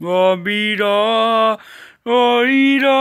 Rabida, Rabida,